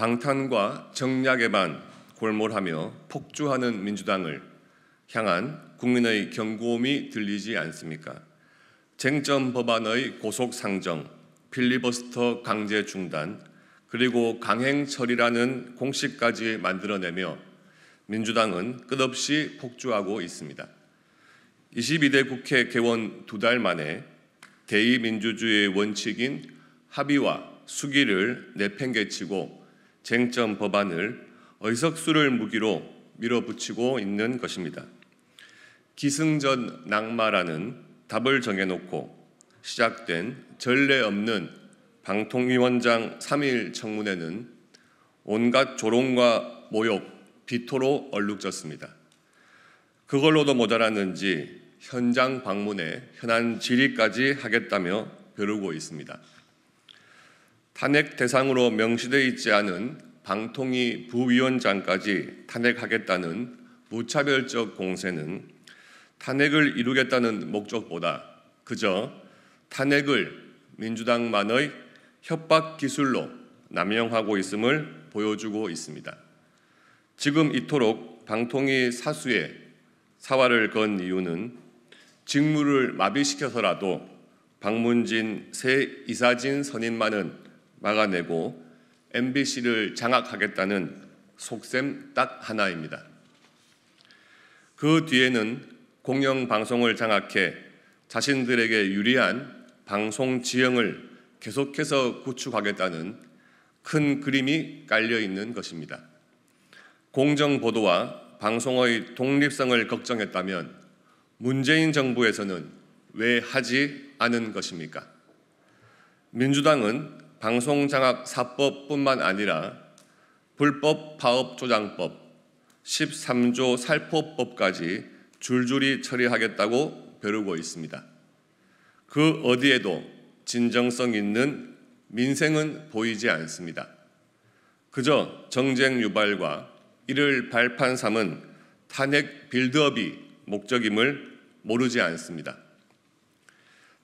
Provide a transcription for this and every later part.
방탄과 정략에만 골몰하며 폭주하는 민주당을 향한 국민의 경고음이 들리지 않습니까? 쟁점 법안의 고속 상정, 필리버스터 강제 중단, 그리고 강행 처리라는 공식까지 만들어내며 민주당은 끝없이 폭주하고 있습니다. 22대 국회 개원 두 달 만에 대의민주주의 원칙인 합의와 수기를 내팽개치고 쟁점 법안을 의석수를 무기로 밀어붙이고 있는 것입니다. 기승전 낙마라는 답을 정해놓고 시작된 전례 없는 방통위원장 3일 청문회는 온갖 조롱과 모욕, 비토로 얼룩졌습니다. 그걸로도 모자랐는지 현장 방문에 현안 질의까지 하겠다며 벼르고 있습니다. 탄핵 대상으로 명시되어 있지 않은 방통위 부위원장까지 탄핵하겠다는 무차별적 공세는 탄핵을 이루겠다는 목적보다 그저 탄핵을 민주당만의 협박 기술로 남용하고 있음을 보여주고 있습니다. 지금 이토록 방통위 사수에 사활을 건 이유는 직무를 마비시켜서라도 박문진 새 이사진 선임만은 막아내고 MBC를 장악하겠다는 속셈 딱 하나입니다. 그 뒤에는 공영방송을 장악해 자신들에게 유리한 방송 지형을 계속해서 구축하겠다는 큰 그림이 깔려 있는 것입니다. 공정 보도와 방송의 독립성을 걱정했다면 문재인 정부에서는 왜 하지 않은 것입니까? 민주당은 방송장악 사법뿐만 아니라 불법 파업조장법, 13조 살포법까지 줄줄이 처리하겠다고 벼르고 있습니다. 그 어디에도 진정성 있는 민생은 보이지 않습니다. 그저 정쟁 유발과 이를 발판 삼은 탄핵 빌드업이 목적임을 모르지 않습니다.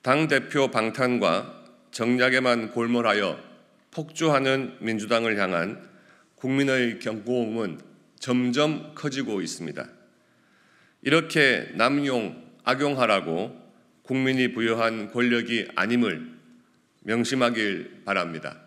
당대표 방탄과 정략에만 골몰하여 폭주하는 민주당을 향한 국민의 경고음은 점점 커지고 있습니다. 이렇게 남용, 악용하라고 국민이 부여한 권력이 아님을 명심하길 바랍니다.